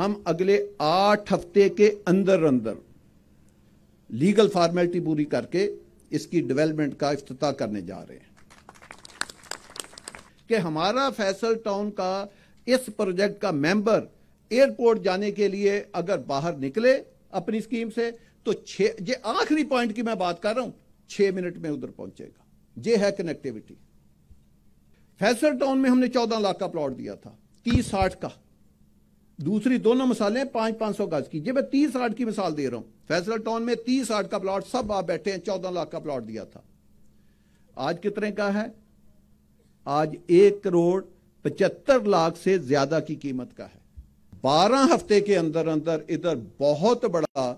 हम अगले आठ हफ्ते के अंदर अंदर लीगल फॉर्मेलिटी पूरी करके इसकी डेवलपमेंट का अफ्त करने जा रहे हैं कि हमारा फैसल टाउन का इस प्रोजेक्ट का मेंबर एयरपोर्ट जाने के लिए अगर बाहर निकले अपनी स्कीम से तो छः ये आखिरी पॉइंट की मैं बात कर रहा हूं छह मिनट में उधर पहुंचेगा ये है कनेक्टिविटी फैसल टाउन में हमने चौदह लाख का प्लॉट दिया था तीस साठ का दूसरी दोनों मिसालें पांच पांच सौ गज की जब मैं तीस आठ की मिसाल दे रहा हूं फैसला टाउन में तीस आठ का प्लॉट सब आप बैठे हैं चौदह लाख का प्लॉट दिया था आज कितने का है आज एक करोड़ पचहत्तर लाख से ज्यादा की कीमत का है बारह हफ्ते के अंदर अंदर इधर बहुत बड़ा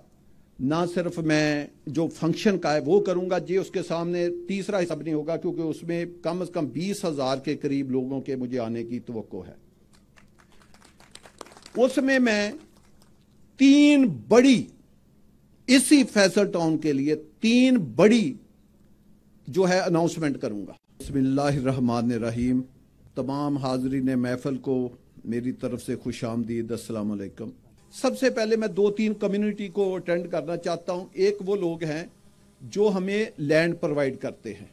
ना सिर्फ मैं जो फंक्शन का है वो करूंगा जी उसके सामने तीसरा हिसाब नहीं होगा क्योंकि उसमें कम से कम बीस हजार के करीब लोगों के मुझे आने की तो है उसमें मैं तीन बड़ी इसी फैसल टाउन के लिए तीन बड़ी जो है अनाउंसमेंट करूंगा बसमान रहीम तमाम हाजरी ने महफल को मेरी तरफ से खुश आमदीद असलकम सबसे पहले मैं दो तीन कम्युनिटी को अटेंड करना चाहता हूं एक वो लोग हैं जो हमें लैंड प्रोवाइड करते हैं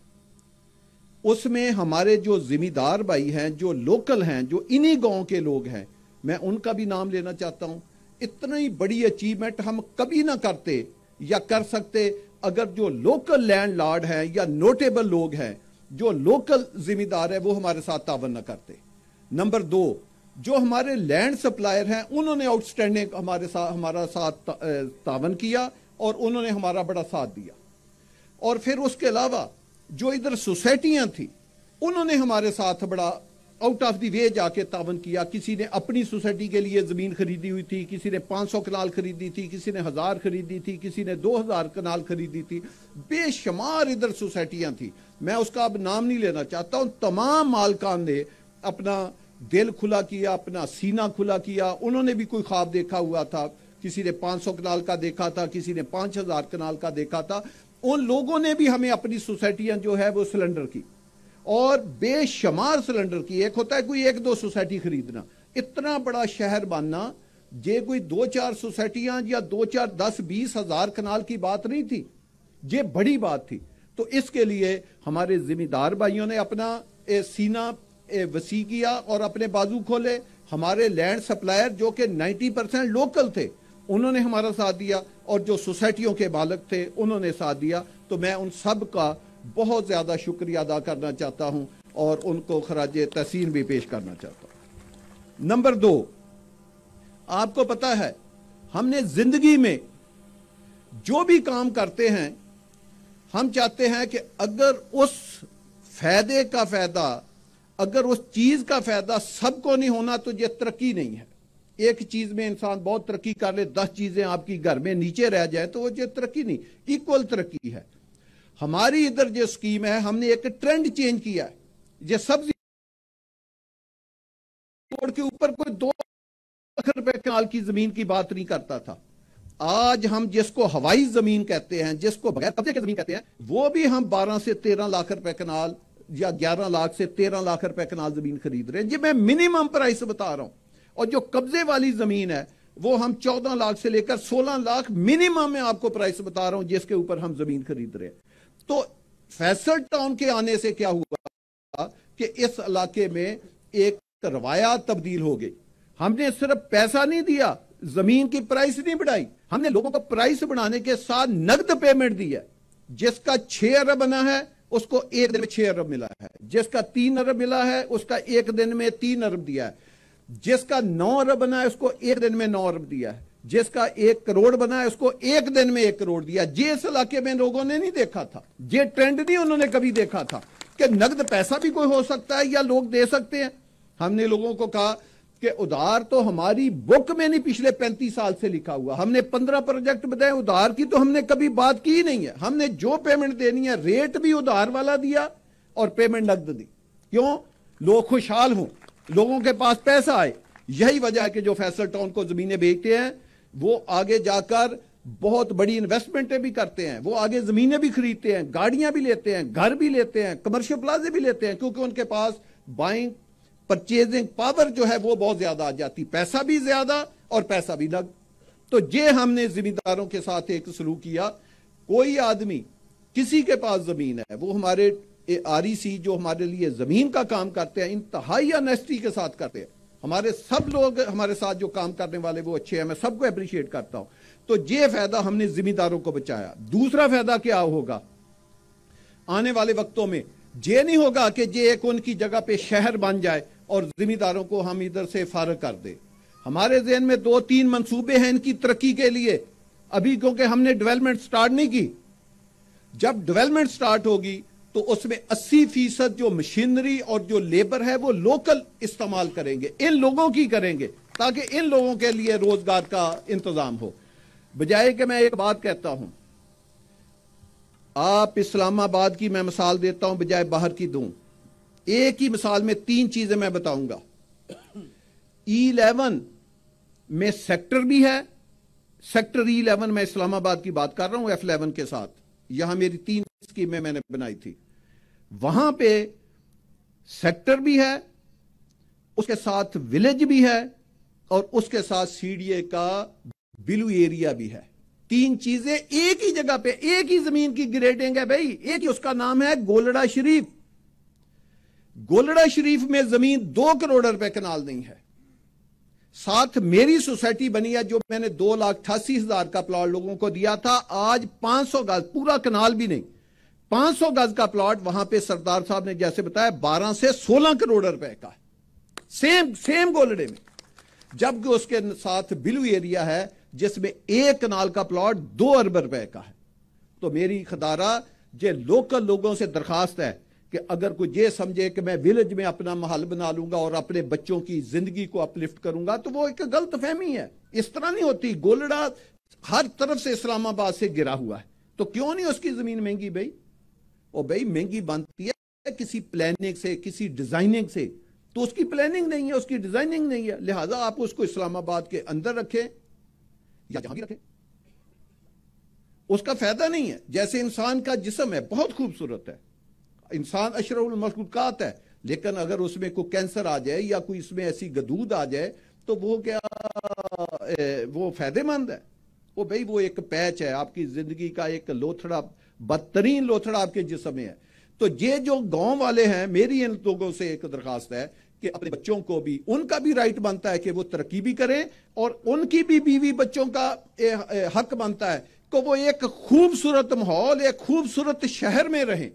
उसमें हमारे जो जिम्मेदार भाई हैं जो लोकल हैं जो इन्हीं गांव के लोग हैं मैं उनका भी नाम लेना चाहता हूं इतनी बड़ी अचीवमेंट हम कभी ना करते या कर सकते अगर जो लोकल लैंड लॉर्ड हैं या नोटेबल लोग हैं जो लोकल जिम्मेदार है वो हमारे साथ तावन ना करते नंबर दो जो हमारे लैंड सप्लायर हैं उन्होंने आउटस्टैंडिंग हमारे साथ हमारा साथ तावन किया और उन्होंने हमारा बड़ा साथ दिया और फिर उसके अलावा जो इधर सोसाइटियां थी उन्होंने हमारे साथ बड़ा आउट ऑफ दी वे जाके तावन किया किसी ने अपनी सोसाइटी के लिए ज़मीन खरीदी हुई थी किसी ने 500 कनाल खरीदी थी किसी ने हज़ार खरीदी थी किसी ने 2000 कनाल खरीदी थी बेशुमार इधर सोसाइटियाँ थी मैं उसका अब नाम नहीं लेना चाहता उन तमाम मालकान ने अपना दिल खुला किया अपना सीना खुला किया उन्होंने भी कोई ख्वाब देखा हुआ था किसी ने 500 कनाल का देखा था किसी ने 5000 कनाल का देखा था उन लोगों ने भी हमें अपनी सोसाइटियाँ जो है वो सिलेंडर की और बेशुमार सिलेंडर की एक होता है कोई एक दो सोसाइटी खरीदना इतना बड़ा शहर बनना जे कोई दो चार सोसाइटियां या दो चार दस बीस हजार कनाल की बात नहीं थी ये बड़ी बात थी तो इसके लिए हमारे जिम्मेदार भाइयों ने अपना ए, सीना ए, वसी किया और अपने बाजू खोले हमारे लैंड सप्लायर जो कि 90 परसेंट लोकल थे उन्होंने हमारा साथ दिया और जो सोसाइटियों के बालक थे उन्होंने साथ दिया तो मैं उन सब का बहुत ज़्यादा शुक्रिया अदा करना चाहता हूँ और उनको खराज तहसीन भी पेश करना चाहता हूँ नंबर दो आपको पता है हमने ज़िंदगी में जो भी काम करते हैं हम चाहते हैं कि अगर उस फ़ायदे का फ़ायदा अगर उस चीज़ का फ़ायदा सबको नहीं होना तो ये तरक्की नहीं है एक चीज़ में इंसान बहुत तरक्की कर ले दस चीज़ें आपकी घर में नीचे रह जाए तो वो ये तरक्की नहीं इक्वल तरक्की है हमारी इधर जो स्कीम है हमने एक ट्रेंड चेंज किया है ये सब्जी बोर्ड के ऊपर कोई दो लाख रुपए कनाल की जमीन की बात नहीं करता था आज हम जिसको हवाई जमीन कहते हैं जिसको बगैर कब्जे की जमीन कहते हैं वो भी हम 12 से 13 लाख रुपए कनाल या 11 लाख से 13 लाख रुपए कनाल जमीन खरीद रहे हैं जी मैं मिनिमम प्राइस बता रहा हूं और जो कब्जे वाली जमीन है वो हम 14 लाख से लेकर 16 लाख मिनिमम में आपको प्राइस बता रहा हूं जिसके ऊपर हम जमीन खरीद रहे हैं तो फैसल टाउन के आने से क्या हुआ कि इस इलाके में एक रवायात तब्दील हो गई हमने सिर्फ पैसा नहीं दिया जमीन की प्राइस नहीं बढ़ाई हमने लोगों को प्राइस बढ़ाने के साथ नकद पेमेंट दिया जिसका छह अरब बना है उसको एक दिन में छह अरब मिला है जिसका तीन अरब मिला है उसका एक दिन में तीन अरब दिया है जिसका नौ अरब बना है उसको एक दिन में नौ अरब दिया है जिसका एक करोड़ बना है उसको एक दिन में एक करोड़ दिया जिस इलाके में लोगों ने नहीं देखा था ये ट्रेंड नहीं उन्होंने कभी देखा था कि नकद पैसा भी कोई हो सकता है या लोग दे सकते हैं हमने लोगों को कहा कि उधार तो हमारी बुक में नहीं पिछले पैंतीस साल से लिखा हुआ हमने पंद्रह प्रोजेक्ट बताए उधार की तो हमने कभी बात की ही नहीं है हमने जो पेमेंट देनी है रेट भी उधार वाला दिया और पेमेंट नकद दी क्यों लोग खुशहाल हों लोगों के पास पैसा आए यही वजह है कि जो फैसल टाउन को जमीनें बेचते हैं वो आगे जाकर बहुत बड़ी इन्वेस्टमेंटें भी करते हैं वो आगे ज़मीनें भी खरीदते हैं गाड़ियां भी लेते हैं घर भी लेते हैं कमर्शियल प्लाजे भी लेते हैं क्योंकि उनके पास बाइंग परचेजिंग पावर जो है वो बहुत ज़्यादा आ जाती पैसा भी ज़्यादा और पैसा भी लग तो ये हमने जमींदारों के साथ एक शुरू किया कोई आदमी किसी के पास ज़मीन है वो हमारे आर जो हमारे लिए ज़मीन का काम करते हैं इंतहाई अनेस्टी के साथ करते हैं हमारे सब लोग हमारे साथ जो काम करने वाले वो अच्छे हैं मैं सबको अप्रिशिएट करता हूं तो ये फायदा हमने जिम्मेदारों को बचाया दूसरा फायदा क्या होगा आने वाले वक्तों में ये नहीं होगा कि ये एक उनकी जगह पे शहर बन जाए और जिम्मेदारों को हम इधर से फारग कर दे हमारे जहन में दो तीन मंसूबे हैं इनकी तरक्की के लिए अभी क्योंकि हमने डेवलपमेंट स्टार्ट नहीं की जब डेवलपमेंट स्टार्ट होगी तो उसमें 80 फीसद जो मशीनरी और जो लेबर है वो लोकल इस्तेमाल करेंगे इन लोगों की करेंगे ताकि इन लोगों के लिए रोजगार का इंतजाम हो बजाय कि मैं एक बात कहता हूं आप इस्लामाबाद की मैं मिसाल देता हूं बजाय बाहर की दू एक ही मिसाल में तीन चीजें मैं बताऊंगा इलेवन e में सेक्टर भी है सेक्टर इलेवन e में इस्लामाबाद की बात कर रहा हूं एफ इलेवन के साथ यहां मेरी तीन स्कीमें मैंने बनाई थी वहां पे सेक्टर भी है उसके साथ विलेज भी है और उसके साथ सीडीए का बिलू एरिया भी है तीन चीजें एक ही जगह पे एक ही जमीन की ग्रेडिंग है भाई एक ही उसका नाम है गोलड़ा शरीफ गोलड़ा शरीफ में जमीन दो करोड़ रुपए कनाल नहीं है साथ मेरी सोसाइटी बनी है जो मैंने दो लाख अठासी हजार का प्लॉट लोगों को दिया था आज पांच सौ गज पूरा कनाल भी नहीं 500 गज का प्लॉट वहां पे सरदार साहब ने जैसे बताया 12 से 16 करोड़ रुपए का सेम सेम गोलडे में जबकि उसके साथ बिलू एरिया है जिसमें एक कनाल का प्लॉट दो अरब रुपए का है तो मेरी खदारा जे लोकल लोगों से दरखास्त है कि अगर कोई ये समझे कि मैं विलेज में अपना महल बना लूंगा और अपने बच्चों की जिंदगी को अपलिफ्ट करूंगा तो वो एक गलत फहमी है इस तरह नहीं होती गोलड़ा हर तरफ से इस्लामाबाद से गिरा हुआ है तो क्यों नहीं उसकी जमीन महंगी भाई और भाई महंगी बनती है किसी प्लानिंग से किसी डिजाइनिंग से तो उसकी प्लानिंग नहीं है उसकी डिजाइनिंग नहीं है लिहाजा आप उसको इस्लामाबाद के अंदर रखें या जहां भी रखें उसका फायदा नहीं है जैसे इंसान का जिसम है बहुत खूबसूरत है इंसान अशरल मखलूकत है लेकिन अगर उसमें कोई कैंसर आ जाए या कोई इसमें ऐसी गदूद आ जाए तो वो क्या ए, वो फायदेमंद है वो भाई वो एक पैच है आपकी जिंदगी का एक लोथड़ा बदतरीन लोथड़ा आपके जिसम में है तो ये जो गांव वाले हैं मेरी इन लोगों से एक दरखास्त है कि अपने बच्चों को भी उनका भी राइट बनता है कि वो तरक्की भी करें और उनकी भी बीवी बच्चों का ए, ए, हक बनता है कि वो एक खूबसूरत माहौल एक खूबसूरत शहर में रहें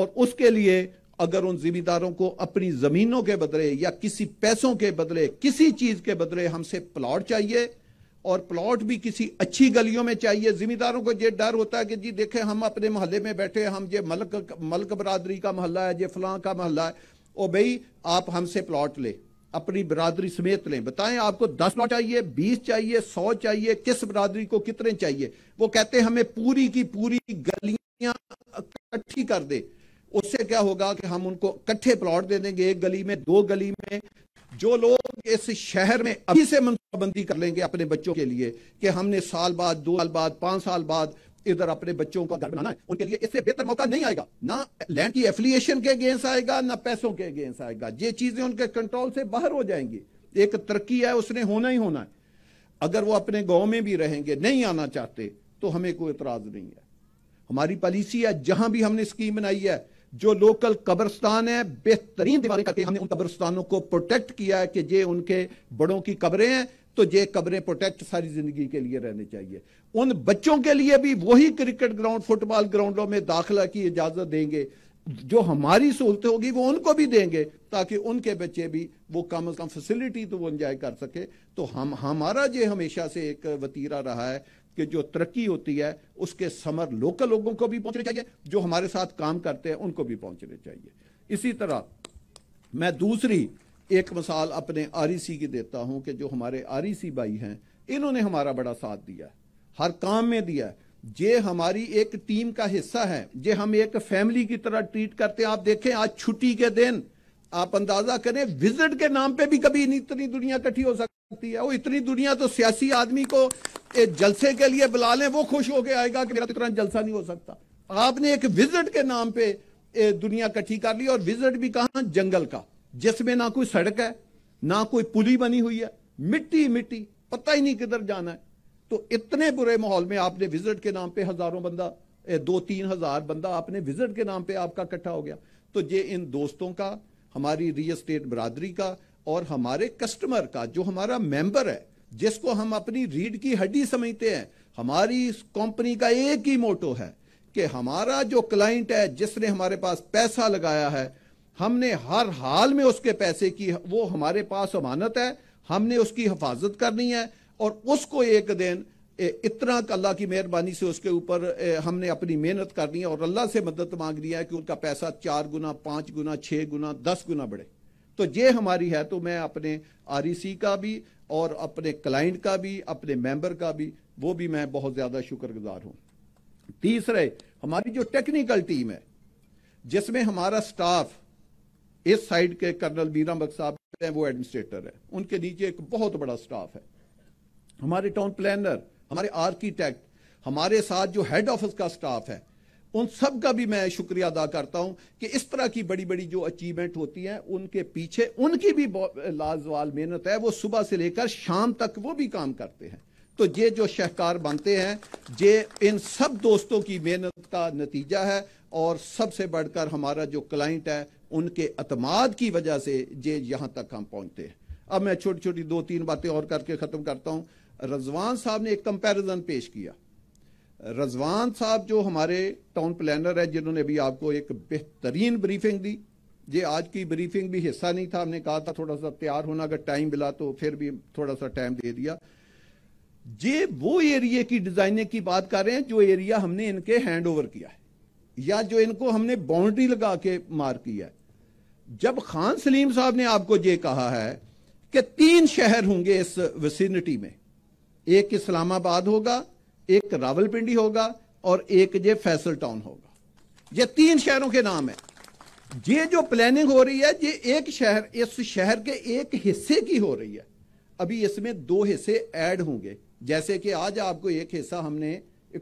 और उसके लिए अगर उन जिम्मेदारों को अपनी जमीनों के बदले या किसी पैसों के बदले किसी चीज के बदले हमसे प्लॉट चाहिए और प्लॉट भी किसी अच्छी गलियों में चाहिए जिम्मेदारों को ये डर होता है कि जी देखें हम अपने मोहल्ले में बैठे हम ये मलक मलक बरादरी का मोहल्ला है ये फलां का मोहल्ला है ओ भाई आप हमसे प्लॉट ले अपनी बरादरी समेत लें बताएं आपको दस प्लॉट चाहिए बीस चाहिए सौ चाहिए किस बरादरी को कितने चाहिए वो कहते हैं हमें पूरी की पूरी गलियां इकट्ठी कर दे उससे क्या होगा कि हम उनको इकट्ठे प्लॉट दे देंगे एक गली में दो गली में जो लोग इस शहर में अभी से मनसूबाबंदी कर लेंगे अपने बच्चों के लिए कि हमने साल बाद दो साल बाद पांच साल बाद इधर अपने बच्चों का घर बनाना है उनके लिए इससे बेहतर मौका नहीं आएगा ना लैंड की एफिलियशन के अगेंस्ट आएगा ना पैसों के अगेंस्ट आएगा ये चीजें उनके कंट्रोल से बाहर हो जाएंगी एक तरक्की है उसने होना ही होना है अगर वो अपने गाँव में भी रहेंगे नहीं आना चाहते तो हमें कोई इतराज नहीं है हमारी पॉलिसी है जहां भी हमने स्कीम बनाई है जो लोकल कब्रस्तान है बेहतरीन दीवारें करके हमने उन कब्रस्तानों को प्रोटेक्ट किया है कि ये उनके बड़ों की कब्रें हैं तो ये कब्रें प्रोटेक्ट सारी जिंदगी के लिए रहने चाहिए उन बच्चों के लिए भी वही क्रिकेट ग्राउंड फुटबॉल ग्राउंडों में दाखिला की इजाजत देंगे जो हमारी सहूलतें होगी वो उनको भी देंगे ताकि उनके बच्चे भी वो कम अज कम फैसिलिटी तो वो इंजॉय कर सके तो हम हमारा ये हमेशा से एक वतीरा रहा है कि जो तरक्की होती है उसके समर लोकल लोगों को भी पहुंचने चाहिए जो हमारे साथ काम करते हैं उनको भी पहुंचने चाहिए इसी तरह मैं दूसरी एक मिसाल अपने आर की देता हूं कि जो हमारे आर भाई हैं इन्होंने हमारा बड़ा साथ दिया हर काम में दिया ये हमारी एक टीम का हिस्सा है ये हम एक फैमिली की तरह ट्रीट करते हैं आप देखें आज छुट्टी के दिन आप अंदाजा करें विजिट के नाम पे भी कभी इतनी दुनिया इकट्ठी हो सकती है वो इतनी दुनिया तो सियासी आदमी को एक जलसे के लिए बुला लें वो खुश होकर आएगा कि मेरा तो इतना जलसा नहीं हो सकता आपने एक विजिट के नाम पे दुनिया इकट्ठी कर ली और विजिट भी कहा जंगल का जिसमें ना कोई सड़क है ना कोई पुली बनी हुई है मिट्टी मिट्टी पता ही नहीं किधर जाना है तो इतने बुरे माहौल में आपने विजिट के नाम पे हजारों बंदा दो तीन हजार बंदा आपने विजिट के नाम पे आपका इकट्ठा हो गया तो ये इन दोस्तों का हमारी रियल स्टेट बरदरी का और हमारे कस्टमर का जो हमारा मेंबर है जिसको हम अपनी रीढ़ की हड्डी समझते हैं हमारी कंपनी का एक ही मोटो है कि हमारा जो क्लाइंट है जिसने हमारे पास पैसा लगाया है हमने हर हाल में उसके पैसे की वो हमारे पास अमानत है हमने उसकी हिफाजत करनी है और उसको एक दिन इतना अल्लाह की मेहरबानी से उसके ऊपर हमने अपनी मेहनत करनी है और अल्लाह से मदद मांग लिया है कि उनका पैसा चार गुना पाँच गुना छः गुना दस गुना बढ़े तो ये हमारी है तो मैं अपने आर का भी और अपने क्लाइंट का भी अपने मेंबर का भी वो भी मैं बहुत ज़्यादा शुक्रगुजार हूँ तीसरे हमारी जो टेक्निकल टीम है जिसमें हमारा स्टाफ इस साइड के कर्नल मीरा बख साहब हैं वो एडमिनिस्ट्रेटर है उनके नीचे एक बहुत बड़ा स्टाफ है हमारे टाउन प्लानर हमारे आर्किटेक्ट हमारे साथ जो हेड ऑफिस का स्टाफ है उन सब का भी मैं शुक्रिया अदा करता हूं कि इस तरह की बड़ी बड़ी जो अचीवमेंट होती है उनके पीछे उनकी भी लाजवाल मेहनत है वो सुबह से लेकर शाम तक वो भी काम करते हैं तो ये जो शहकार बनते हैं ये इन सब दोस्तों की मेहनत का नतीजा है और सबसे बढ़कर हमारा जो क्लाइंट है उनके अतमाद की वजह से ये यहाँ तक हम पहुँचते हैं अब मैं छोटी छोटी दो तीन बातें और करके ख़त्म करता हूँ रजवान साहब ने एक कंपैरिजन पेश किया रजवान साहब जो हमारे टाउन प्लानर है जिन्होंने अभी आपको एक बेहतरीन ब्रीफिंग दी ये आज की ब्रीफिंग भी हिस्सा नहीं था हमने कहा था थोड़ा सा तैयार होना अगर टाइम मिला तो फिर भी थोड़ा सा टाइम दे दिया ये वो एरिए की डिजाइनिंग की बात कर रहे हैं जो एरिया हमने इनके हैंड ओवर किया है या जो इनको हमने बाउंड्री लगा के मार किया है जब खान सलीम साहब ने आपको ये कहा है कि तीन शहर होंगे इस विसिनिटी में एक इस्लामाबाद होगा एक रावलपिंडी होगा और एक ये फैसल टाउन होगा ये तीन शहरों के नाम है ये जो प्लानिंग हो रही है ये एक शहर इस शहर के एक हिस्से की हो रही है अभी इसमें दो हिस्से ऐड होंगे जैसे कि आज आपको एक हिस्सा हमने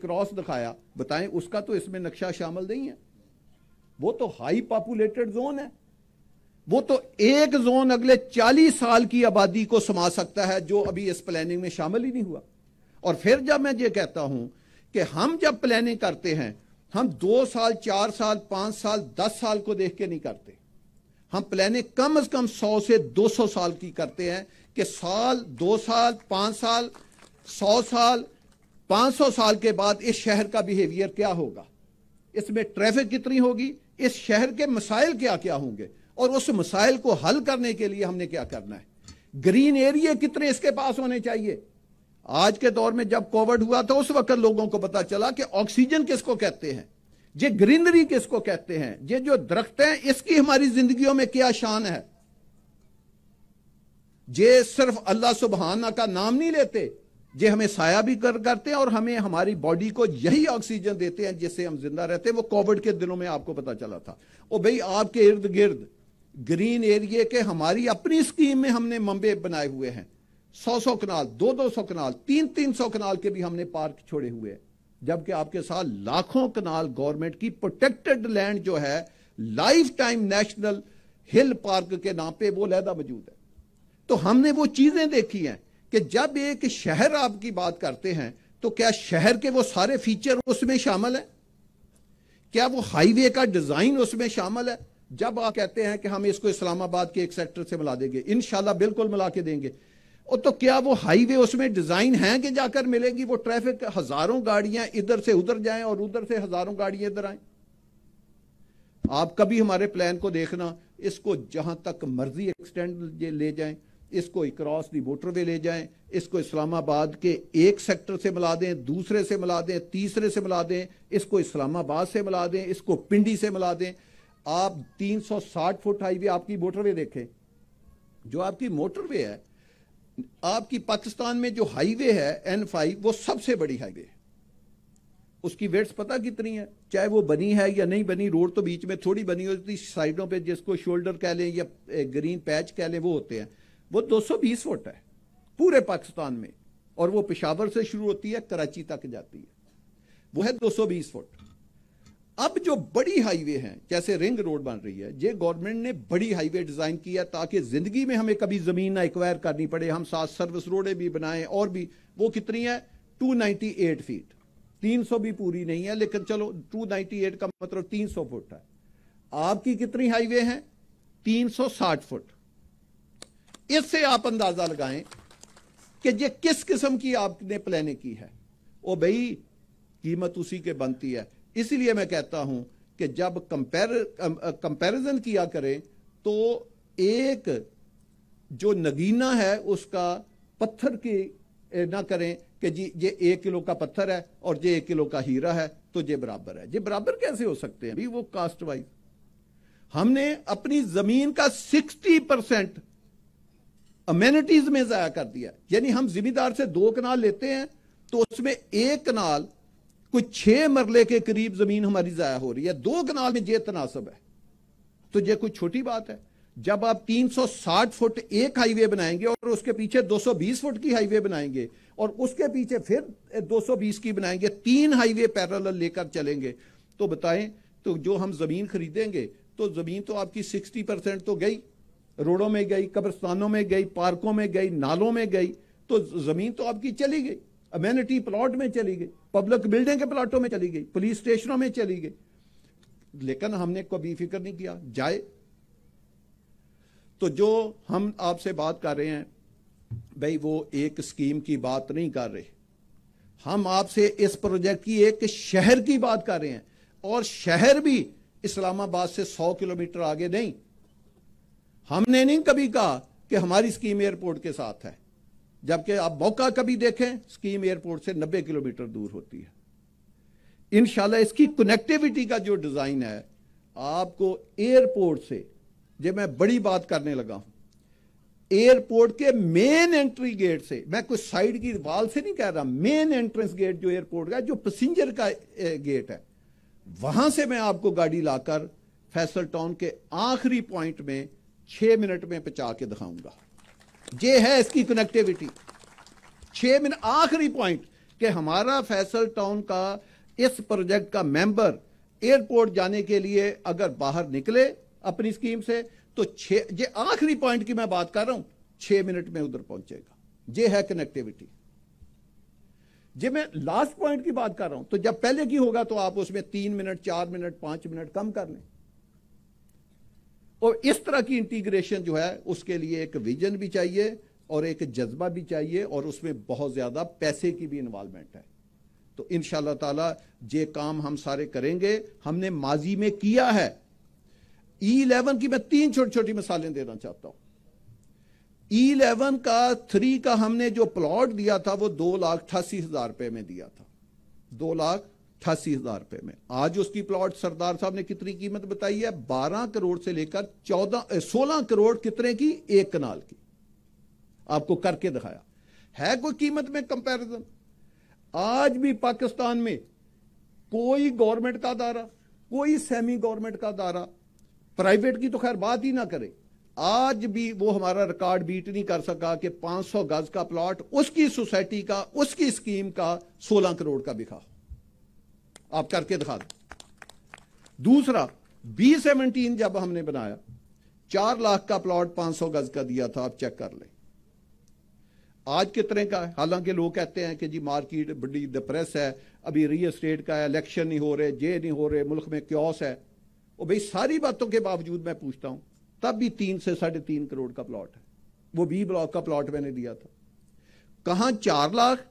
क्रॉस दिखाया बताएं उसका तो इसमें नक्शा शामिल नहीं है वो तो हाई पॉपुलेटेड जोन है वो तो एक जोन अगले 40 साल की आबादी को समा सकता है जो अभी इस प्लानिंग में शामिल ही नहीं हुआ और फिर जब मैं ये कहता हूं कि हम जब प्लानिंग करते हैं हम दो साल चार साल पांच साल दस साल को देख के नहीं करते हम प्लानिंग कम अज कम सौ से दो सौ साल की करते हैं कि साल दो साल पांच साल सौ साल पांच सौ साल के बाद इस शहर का बिहेवियर क्या होगा इसमें ट्रैफिक कितनी होगी इस शहर के मसाइल क्या क्या होंगे और उस मसाइल को हल करने के लिए हमने क्या करना है ग्रीन एरिया कितने इसके पास होने चाहिए आज के दौर में जब कोविड हुआ था उस वक्त लोगों को पता चला कि ऑक्सीजन किसको कहते हैं ये ग्रीनरी किसको कहते हैं ये जो दरख्त हैं इसकी हमारी जिंदगियों में क्या शान है ये सिर्फ अल्लाह सुबहाना का नाम नहीं लेते ये हमें साया भी कर करते हैं और हमें हमारी बॉडी को यही ऑक्सीजन देते हैं जिससे हम जिंदा रहते हैं वो कोविड के दिनों में आपको पता चला था ओ भाई आपके इर्द गिर्द ग्रीन एरिया के हमारी अपनी स्कीम में हमने मंबे बनाए हुए हैं सौ सौ कनाल दो दो सौ कनाल तीन तीन सौ कनाल के भी हमने पार्क छोड़े हुए हैं जबकि आपके साथ लाखों कनाल गवर्नमेंट की प्रोटेक्टेड लैंड जो है life time national hill park के नाम पे वो लहदा मौजूद है तो हमने वो चीजें देखी हैं कि जब एक शहर आपकी बात करते हैं तो क्या शहर के वो सारे फीचर उसमें शामिल है क्या वो हाईवे का डिजाइन उसमें शामिल है जब आप कहते हैं कि हम इसको इस्लामाबाद के एक सेक्टर से मिला देंगे इन बिल्कुल मिला के देंगे और तो क्या वो हाईवे उसमें डिजाइन है कि जाकर मिलेगी वो ट्रैफिक हजारों गाड़ियां इधर से उधर जाएं और उधर से हजारों गाड़ियां इधर आए आप कभी हमारे प्लान को देखना इसको जहां तक मर्जी एक्सटेंड ले जाएं इसको इक्रॉस दी मोटरवे ले जाएं इसको इस्लामाबाद के एक सेक्टर से मिला दें दूसरे से मिला दें तीसरे से मिला दें इसको इस्लामाबाद से मिला दें इसको पिंडी से मिला दें आप 360 फुट हाईवे आपकी मोटरवे देखें जो आपकी मोटरवे है आपकी पाकिस्तान में जो हाईवे है एन फाइव वो सबसे बड़ी हाईवे है उसकी वेट्स पता कितनी है चाहे वो बनी है या नहीं बनी रोड तो बीच में थोड़ी बनी होती साइडों पे जिसको शोल्डर कह लें या ग्रीन पैच कह लें वो होते हैं वो 220 फुट है पूरे पाकिस्तान में और वो पिशावर से शुरू होती है कराची तक जाती है वो है 220 फुट अब जो बड़ी हाईवे हैं जैसे रिंग रोड बन रही है ये गवर्नमेंट ने बड़ी हाईवे डिजाइन की है ताकि जिंदगी में हमें कभी जमीन ना एक्वायर करनी पड़े हम सात सर्विस रोडें भी बनाएं और भी वो कितनी है 298 फीट 300 भी पूरी नहीं है लेकिन चलो 298 का मतलब 300 फुट है आपकी कितनी हाईवे सौ 360 फुट इससे आप अंदाजा लगाएं कि ये किस किस्म की आपने प्लानिंग की है ओ भाई कीमत उसी के बनती है इसीलिए मैं कहता हूं कि जब कंपेर कंपेरिजन किया करें तो एक जो नगीना है उसका पत्थर के ना करें कि जी ये एक किलो का पत्थर है और ये एक किलो का हीरा है तो ये बराबर है ये बराबर कैसे हो सकते हैं अभी वो कास्ट वाइज हमने अपनी जमीन का सिक्सटी परसेंट अमेनिटीज में जाया कर दिया यानी हम जिम्मेदार से दो कनाल लेते हैं तो उसमें एक कनाल कोई छह मरले के करीब जमीन हमारी ज़ाया हो रही है दो कनाल में जे तनासब है तो यह कोई छोटी बात है जब आप 360 फुट एक हाईवे बनाएंगे और उसके पीछे 220 फुट की हाईवे बनाएंगे और उसके पीछे फिर 220 की बनाएंगे तीन हाईवे पैरल लेकर चलेंगे तो बताएं तो जो हम ज़मीन खरीदेंगे तो ज़मीन तो आपकी 60 परसेंट तो गई रोडों में गई कब्रस्तानों में गई पार्कों में गई नालों में गई तो ज़मीन तो आपकी चली गई अमेनिटी प्लॉट में चली गई पब्लिक बिल्डिंग के प्लॉटों में चली गई पुलिस स्टेशनों में चली गई लेकिन हमने कभी फिक्र नहीं किया जाए तो जो हम आपसे बात कर रहे हैं भाई वो एक स्कीम की बात नहीं कर रहे हम आपसे इस प्रोजेक्ट की एक शहर की बात कर रहे हैं और शहर भी इस्लामाबाद से 100 किलोमीटर आगे नहीं हमने नहीं कभी कहा कि हमारी स्कीम एयरपोर्ट के साथ है जबकि आप मौका कभी देखें स्कीम एयरपोर्ट से 90 किलोमीटर दूर होती है इन इसकी कनेक्टिविटी का जो डिज़ाइन है आपको एयरपोर्ट से जब मैं बड़ी बात करने लगा हूं एयरपोर्ट के मेन एंट्री गेट से मैं कुछ साइड की वाल से नहीं कह रहा मेन एंट्रेंस गेट जो एयरपोर्ट का जो पैसेंजर का गेट है वहां से मैं आपको गाड़ी लाकर फैसल टाउन के आखिरी पॉइंट में छह मिनट में पहुंचा के दिखाऊंगा ये है इसकी कनेक्टिविटी छह मिनट आखिरी पॉइंट कि हमारा फैसल टाउन का इस प्रोजेक्ट का मेंबर एयरपोर्ट जाने के लिए अगर बाहर निकले अपनी स्कीम से तो छे ये आखिरी पॉइंट की मैं बात कर रहा हूं छह मिनट में उधर पहुंचेगा ये है कनेक्टिविटी जे मैं लास्ट पॉइंट की बात कर रहा हूं तो जब पहले की होगा तो आप उसमें तीन मिनट चार मिनट पांच मिनट कम कर लें और इस तरह की इंटीग्रेशन जो है उसके लिए एक विजन भी चाहिए और एक जज्बा भी चाहिए और उसमें बहुत ज़्यादा पैसे की भी इन्वॉल्वमेंट है तो इन ताला ये काम हम सारे करेंगे हमने माजी में किया है ई e इलेवन की मैं तीन छोटी छोटी मिसालें देना चाहता हूं ई इलेवन का थ्री का हमने जो प्लॉट दिया था वो दो लाख अठासी हजार रुपए में दिया था दो लाख अट्ठासी हजार रुपए में आज उसकी प्लॉट सरदार साहब ने कितनी कीमत बताई है बारह करोड़ से लेकर चौदह सोलह करोड़ कितने की एक कनाल की आपको करके दिखाया है कोई कीमत में कंपैरिजन आज भी पाकिस्तान में कोई गवर्नमेंट का दारा कोई सेमी गवर्नमेंट का दारा प्राइवेट की तो खैर बात ही ना करे आज भी वो हमारा रिकॉर्ड बीट नहीं कर सका कि 500 गज का प्लॉट उसकी सोसाइटी का उसकी स्कीम का 16 करोड़ का हो आप करके दिखा दो दूसरा बी सेवनटीन जब हमने बनाया चार लाख का प्लॉट पांच सौ गज का दिया था आप चेक कर लें आज कितने का है हालांकि लोग कहते हैं कि जी मार्केट बड़ी डिप्रेस है अभी रियल स्टेट का है इलेक्शन नहीं हो रहे जे नहीं हो रहे मुल्क में क्योस है और भाई सारी बातों के बावजूद मैं पूछता हूं तब भी तीन से साढ़े तीन करोड़ का प्लॉट है वो बी ब्लॉक का प्लॉट मैंने दिया था कहां चार लाख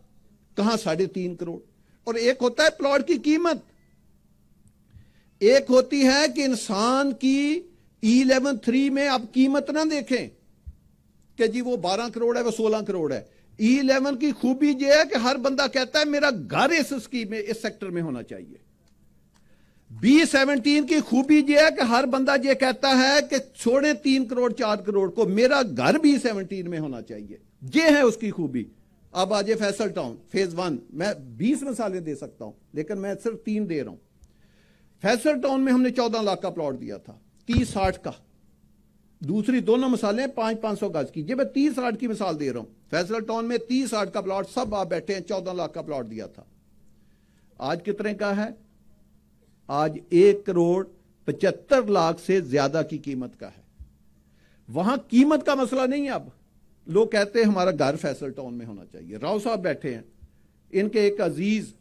कहां साढ़े तीन करोड़ और एक होता है प्लॉट की कीमत एक होती है कि इंसान की इलेवन e थ्री में आप कीमत ना देखें कि जी वो बारह करोड़ है वो सोलह करोड़ है ई e इलेवन की खूबी यह है कि हर बंदा कहता है मेरा घर इस स्कीम में इस सेक्टर में होना चाहिए बी सेवनटीन की खूबी यह है कि हर बंदा यह कहता है कि छोड़े तीन करोड़ चार करोड़ को मेरा घर बी सेवनटीन e में होना चाहिए यह है उसकी खूबी अब आ जाए फैसल टाउन फेज वन मैं बीस मिसालें दे सकता हूं लेकिन मैं सिर्फ तीन दे रहा हूं फैसल टाउन में हमने चौदह लाख का प्लॉट दिया था तीस साठ का दूसरी दोनों मिसालें पांच पांच सौ गज की जब मैं तीस साठ की मिसाल दे रहा हूं फैसल टाउन में तीस साठ का प्लॉट सब आप बैठे हैं चौदह लाख का प्लॉट दिया था आज कितने का है आज एक करोड़ पचहत्तर लाख से ज्यादा की कीमत का है वहां कीमत का मसला नहीं है अब लोग कहते हैं हमारा घर फैसल टाउन में होना चाहिए राव साहब बैठे हैं इनके एक अजीज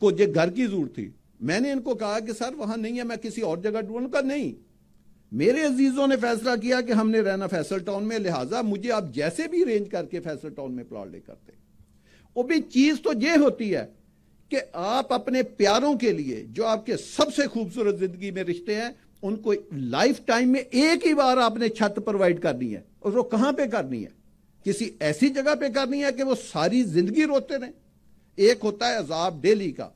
को जो घर की जरूरत थी मैंने इनको कहा कि सर वहां नहीं है मैं किसी और जगह ढूंढ का नहीं मेरे अजीजों ने फैसला किया कि हमने रहना फैसल टाउन में लिहाजा मुझे आप जैसे भी अरेंज करके फैसल टाउन में प्लॉट लेकर दे वो भी चीज तो ये होती है कि आप अपने प्यारों के लिए जो आपके सबसे खूबसूरत जिंदगी में रिश्ते हैं उनको लाइफ टाइम में एक ही बार आपने छत प्रोवाइड करनी है और वो कहां पे करनी है किसी ऐसी जगह पे करनी है कि वो सारी जिंदगी रोते रहे एक होता है अजाब डेली का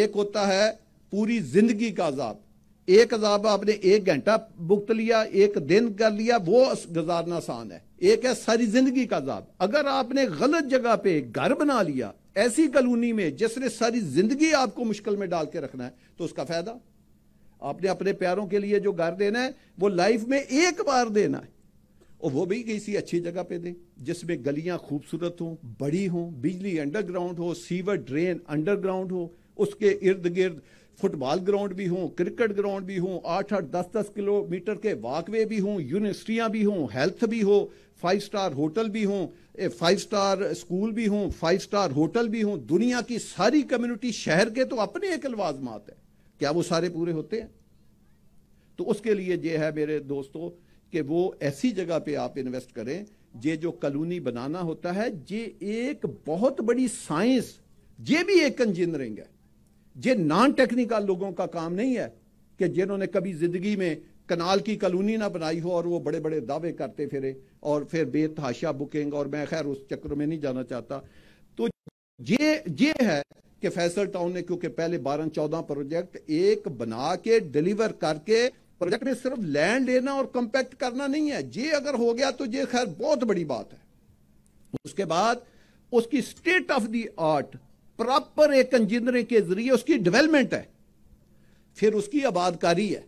एक होता है पूरी जिंदगी का अजाब एक अजाब आपने एक घंटा भुगत लिया एक दिन कर लिया वो गुजारना आसान है एक है सारी जिंदगी का अजाब अगर आपने गलत जगह पे घर बना लिया ऐसी कलोनी में जिसने सारी जिंदगी आपको मुश्किल में डाल के रखना है तो उसका फायदा आपने अपने प्यारों के लिए जो घर देना है वो लाइफ में एक बार देना है और वो भी किसी अच्छी जगह पे दें जिसमें गलियां खूबसूरत हों बड़ी हों बिजली अंडरग्राउंड हो सीवर ड्रेन अंडरग्राउंड हो उसके इर्द गिर्द फुटबॉल ग्राउंड भी हों क्रिकेट ग्राउंड भी हों आठ आठ दस दस किलोमीटर के वाकवे भी हों यूनिवर्सिटियाँ भी हों हेल्थ भी हो फाइव स्टार होटल भी हों फाइव स्टार स्कूल भी हों फाइव स्टार होटल भी हों दुनिया की सारी कम्युनिटी शहर के तो अपने एक लवाजमात है क्या वो सारे पूरे होते हैं तो उसके लिए ये है मेरे दोस्तों कि वो ऐसी जगह पे आप इन्वेस्ट करें ये जो कलोनी बनाना होता है जे एक बहुत बड़ी साइंस ये भी एक इंजीनियरिंग है ये नॉन टेक्निकल लोगों का काम नहीं है कि जिन्होंने कभी जिंदगी में कनाल की कलोनी ना बनाई हो और वो बड़े बड़े दावे करते फिरे और फिर बेतहाशा बुकिंग और मैं खैर उस चक्र में नहीं जाना चाहता तो ये ये है कि फैसल टाउन ने क्योंकि पहले बारह चौदह प्रोजेक्ट एक बना के डिलीवर करके प्रोजेक्ट में सिर्फ लैंड लेना और कंपैक्ट करना नहीं है ये अगर हो गया तो ये खैर बहुत बड़ी बात है उसके बाद उसकी state of the art proper एक इंजीनियरिंग के जरिए उसकी डेवलपमेंट है फिर उसकी आबादकारी है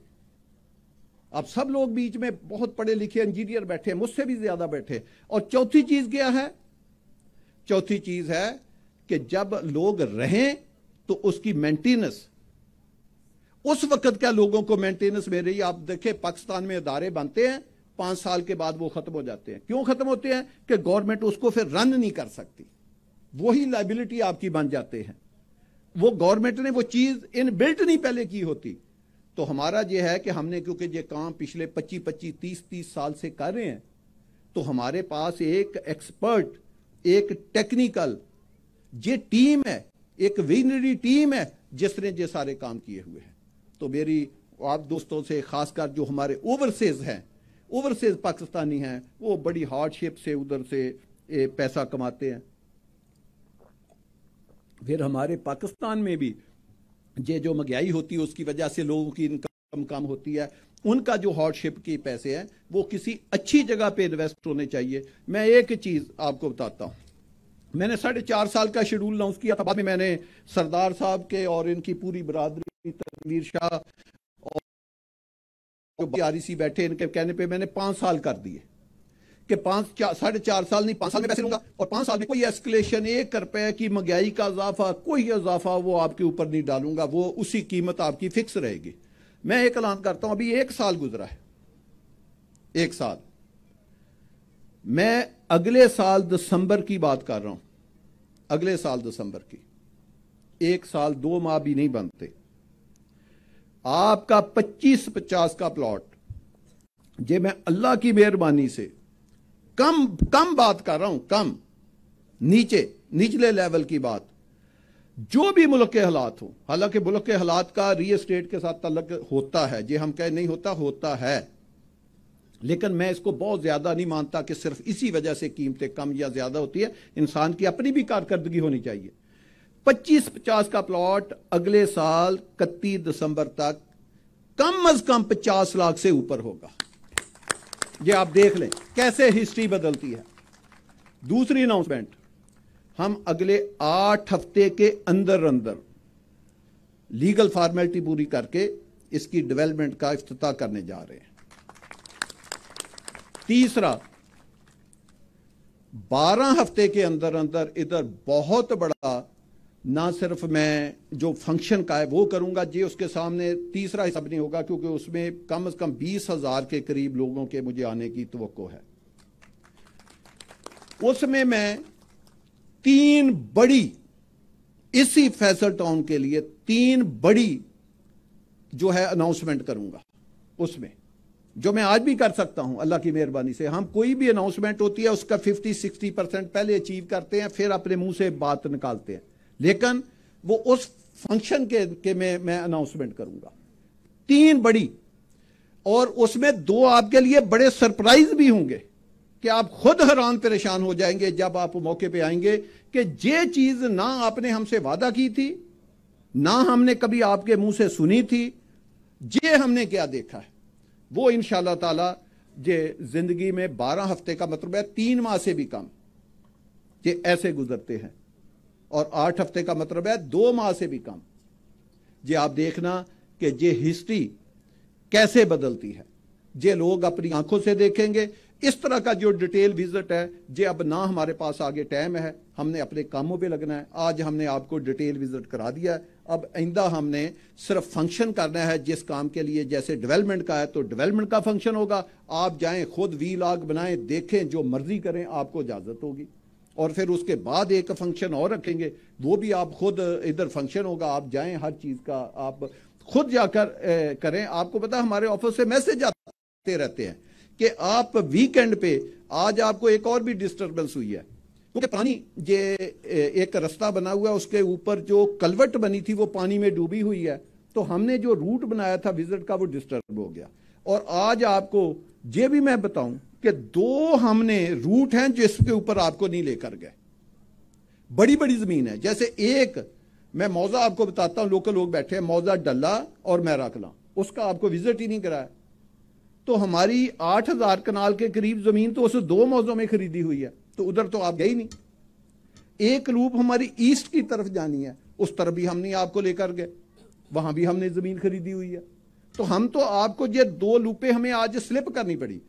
अब सब लोग बीच में बहुत पढ़े लिखे इंजीनियर बैठे मुझसे भी ज्यादा बैठे और चौथी चीज क्या है चौथी चीज है कि जब लोग रहें तो उसकी मेंटेनेंस उस वक्त क्या लोगों को मेंटेनेंस मिल रही आप देखें पाकिस्तान में इदारे बनते हैं पांच साल के बाद वो खत्म हो जाते हैं क्यों खत्म होते हैं कि गवर्नमेंट उसको फिर रन नहीं कर सकती वही लाइबिलिटी आपकी बन जाते हैं वो गवर्नमेंट ने वो चीज इन बिल्ट नहीं पहले की होती तो हमारा ये है कि हमने क्योंकि ये काम पिछले पच्चीस पच्चीस तीस तीस साल से कर रहे हैं तो हमारे पास एक एक्सपर्ट एक टेक्निकल ये टीम है एक विजनरी टीम है जिसने ये सारे काम किए हुए हैं तो मेरी आप दोस्तों से खासकर जो हमारे ओवरसीज हैं ओवरसीज पाकिस्तानी हैं वो बड़ी हार्डशिप से उधर से पैसा कमाते हैं फिर हमारे पाकिस्तान में भी ये जो महंगाई होती है उसकी वजह से लोगों की इनकम कम होती है उनका जो हार्डशिप के पैसे हैं वो किसी अच्छी जगह पे इन्वेस्ट होने चाहिए मैं एक चीज़ आपको बताता हूं मैंने साढ़े चार साल का शेड्यूल अनाउंस किया था बाद में मैंने सरदार साहब के और इनकी पूरी बरादरी तकवीर शाह और आर सी बैठे इनके कहने पे मैंने पांच साल कर दिए कि पांच चार साढ़े चार साल नहीं पाँच साल में पैसे लूंगा और पांच साल में कोई एस्केलेशन एक रुपए की महंगाई का इजाफा कोई इजाफा वो आपके ऊपर नहीं डालूंगा वो उसी कीमत आपकी फिक्स रहेगी मैं एक ऐलान करता हूं अभी एक साल गुजरा है एक साल मैं अगले साल दिसंबर की बात कर रहा हूं अगले साल दिसंबर की एक साल दो माह भी नहीं बनते आपका पच्चीस पचास का प्लॉट जे मैं अल्लाह की मेहरबानी से कम कम बात कर रहा हूं कम नीचे निचले लेवल की बात जो भी मुल्क के हालात हो हालांकि मुल्क के हालात का रियल स्टेट के साथ तलक होता है जे हम कहे नहीं होता होता है लेकिन मैं इसको बहुत ज़्यादा नहीं मानता कि सिर्फ इसी वजह से कीमतें कम या ज़्यादा होती है इंसान की अपनी भी कारकर्दगी होनी चाहिए पच्चीस पचास का प्लॉट अगले साल इकतीस दिसंबर तक कम अज कम पचास लाख से ऊपर होगा ये आप देख लें कैसे हिस्ट्री बदलती है दूसरी अनाउंसमेंट हम अगले आठ हफ्ते के अंदर अंदर लीगल फॉर्मेलिटी पूरी करके इसकी डेवलपमेंट का अफ्त करने जा रहे हैं तीसरा बारह हफ्ते के अंदर अंदर इधर बहुत बड़ा ना सिर्फ मैं जो फंक्शन का है वो करूंगा जी उसके सामने तीसरा हिसाब नहीं होगा क्योंकि उसमें कम से कम बीस हजार के करीब लोगों के मुझे आने की तो है उसमें मैं तीन बड़ी इसी फैसल टाउन के लिए तीन बड़ी जो है अनाउंसमेंट करूंगा उसमें जो मैं आज भी कर सकता हूं अल्लाह की मेहरबानी से हम कोई भी अनाउंसमेंट होती है उसका 50 60 परसेंट पहले अचीव करते हैं फिर अपने मुंह से बात निकालते हैं लेकिन वो उस फंक्शन के, के में मैं अनाउंसमेंट करूंगा तीन बड़ी और उसमें दो आपके लिए बड़े सरप्राइज भी होंगे कि आप खुद हैरान परेशान हो जाएंगे जब आप मौके पर आएंगे कि जे चीज ना आपने हमसे वादा की थी ना हमने कभी आपके मुंह से सुनी थी जे हमने क्या देखा है वो इन शाह जे जिंदगी में बारह हफ्ते का मतलब है तीन माह से भी कम ये ऐसे गुजरते हैं और आठ हफ्ते का मतलब है दो माह से भी कम ये आप देखना कि ये हिस्ट्री कैसे बदलती है ये लोग अपनी आंखों से देखेंगे इस तरह का जो डिटेल विजिट है ये अब ना हमारे पास आगे टाइम है हमने अपने कामों पे लगना है आज हमने आपको डिटेल विजिट करा दिया है अब आइंदा हमने सिर्फ फंक्शन करना है जिस काम के लिए जैसे डेवलपमेंट का है तो डेवलपमेंट का फंक्शन होगा आप जाएं खुद वी लॉग बनाएं देखें जो मर्जी करें आपको इजाज़त होगी और फिर उसके बाद एक फंक्शन और रखेंगे वो भी आप खुद इधर फंक्शन होगा आप जाएं हर चीज़ का आप खुद जाकर ए, करें आपको पता हमारे ऑफिस से मैसेज आते रहते हैं कि आप वीकेंड पे आज आपको एक और भी डिस्टर्बेंस हुई है क्योंकि पानी ये एक रास्ता बना हुआ है उसके ऊपर जो कलवट बनी थी वो पानी में डूबी हुई है तो हमने जो रूट बनाया था विजिट का वो डिस्टर्ब हो गया और आज आपको ये भी मैं बताऊं कि दो हमने रूट हैं जिसके ऊपर आपको नहीं लेकर गए बड़ी बड़ी जमीन है जैसे एक मैं मौजा आपको बताता हूं लोकल लोग बैठे हैं मौजा डल्ला और कला उसका आपको विजिट ही नहीं कराया तो हमारी आठ हजार कनाल के करीब जमीन तो उस दो मौजों में खरीदी हुई है तो उधर तो आप गए ही नहीं एक लूप हमारी ईस्ट की तरफ जानी है उस तरफ भी हम नहीं आपको लेकर गए वहां भी हमने जमीन खरीदी हुई है तो हम तो आपको ये दो लूपे हमें आज स्लिप करनी पड़ी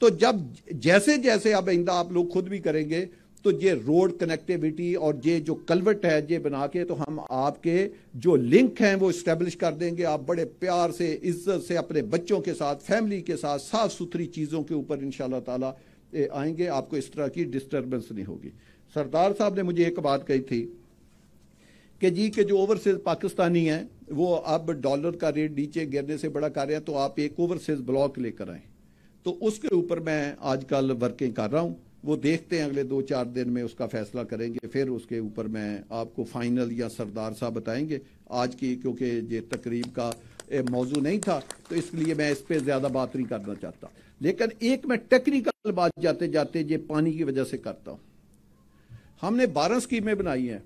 तो जब जैसे जैसे अब आइंदा आप लोग खुद भी करेंगे तो ये रोड कनेक्टिविटी और ये जो कलवट है ये बना के तो हम आपके जो लिंक हैं वो इस्टेब्लिश कर देंगे आप बड़े प्यार से इज्जत से अपने बच्चों के साथ फैमिली के साथ साफ सुथरी चीज़ों के ऊपर इंशाल्लाह ताला आएंगे आपको इस तरह की डिस्टर्बेंस नहीं होगी सरदार साहब ने मुझे एक बात कही थी कि जी के जो ओवरसीज पाकिस्तानी हैं वो अब डॉलर का रेट नीचे गिरने से बड़ा कार्य है तो आप एक ओवरसीज ब्लॉक लेकर आए तो उसके ऊपर मैं आजकल वर्किंग कर रहा हूँ वो देखते हैं अगले दो चार दिन में उसका फैसला करेंगे फिर उसके ऊपर मैं आपको फाइनल या सरदार साहब बताएंगे आज की क्योंकि ये तकरीब का मौजू नहीं था तो इसलिए मैं इस पर ज़्यादा बात नहीं करना चाहता लेकिन एक मैं टेक्निकल बात जाते जाते ये पानी की वजह से करता हूं हमने बारह स्कीमें बनाई हैं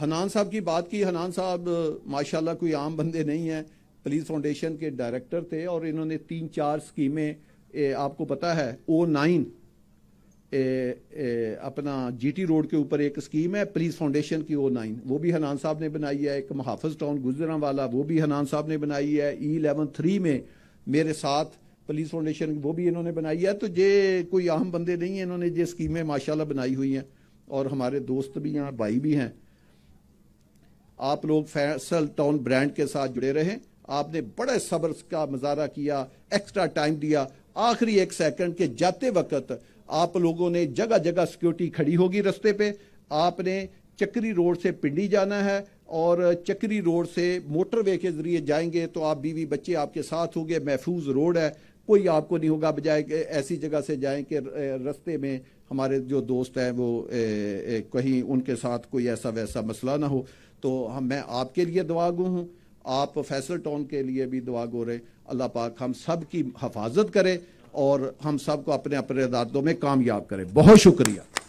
हनान साहब की बात की हनान साहब माशाल्लाह कोई आम बंदे नहीं हैं पुलिस फाउंडेशन के डायरेक्टर थे और इन्होंने तीन चार स्कीमें ए, आपको पता है ओ नाइन ए, ए, अपना जीटी रोड के ऊपर एक स्कीम है पुलिस फाउंडेशन की ओ नाइन वो भी हनान साहब ने बनाई है एक मुहाफ़ टाउन गुजरा वाला वो भी हनान साहब ने बनाई है ई इलेवन थ्री में मेरे साथ पुलिस फाउंडेशन वो भी इन्होंने बनाई है तो ये कोई आम बंदे नहीं है इन्होंने ये स्कीमें माशाल्लाह बनाई हुई हैं और हमारे दोस्त भी हैं भाई भी हैं आप लोग फैसल टाउन ब्रांड के साथ जुड़े रहे आपने बड़े सब्र का मजारा किया एक्स्ट्रा टाइम दिया आखिरी एक सेकंड के जाते वक्त आप लोगों ने जगह जगह सिक्योरिटी खड़ी होगी रस्ते पे आपने चक्री रोड से पिंडी जाना है और चक्री रोड से मोटरवे के ज़रिए जाएंगे तो आप बीवी बच्चे आपके साथ होंगे महफूज रोड है कोई आपको नहीं होगा बजाय ऐसी जगह से जाएं कि रस्ते में हमारे जो दोस्त हैं वो ए, ए, कहीं उनके साथ कोई ऐसा वैसा मसला ना हो तो हम मैं आपके लिए दुआ गु हूँ आप फैसल टाउन के लिए भी दुआ गो रहे अल्लाह पाक हम सब की हफाजत करें और हम सबको अपने अपने इरादों में कामयाब करें बहुत शुक्रिया